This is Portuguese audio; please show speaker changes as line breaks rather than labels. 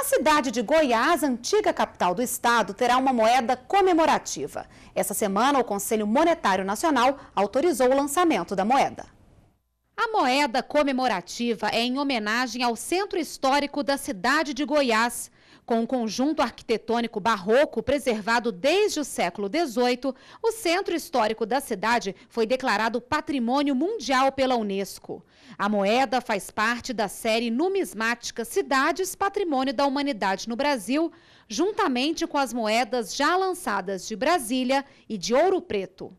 A cidade de Goiás, antiga capital do estado, terá uma moeda comemorativa. Essa semana, o Conselho Monetário Nacional autorizou o lançamento da moeda. A moeda comemorativa é em homenagem ao centro histórico da cidade de Goiás. Com um conjunto arquitetônico barroco preservado desde o século XVIII, o centro histórico da cidade foi declarado Patrimônio Mundial pela Unesco. A moeda faz parte da série numismática Cidades Patrimônio da Humanidade no Brasil, juntamente com as moedas já lançadas de Brasília e de Ouro Preto.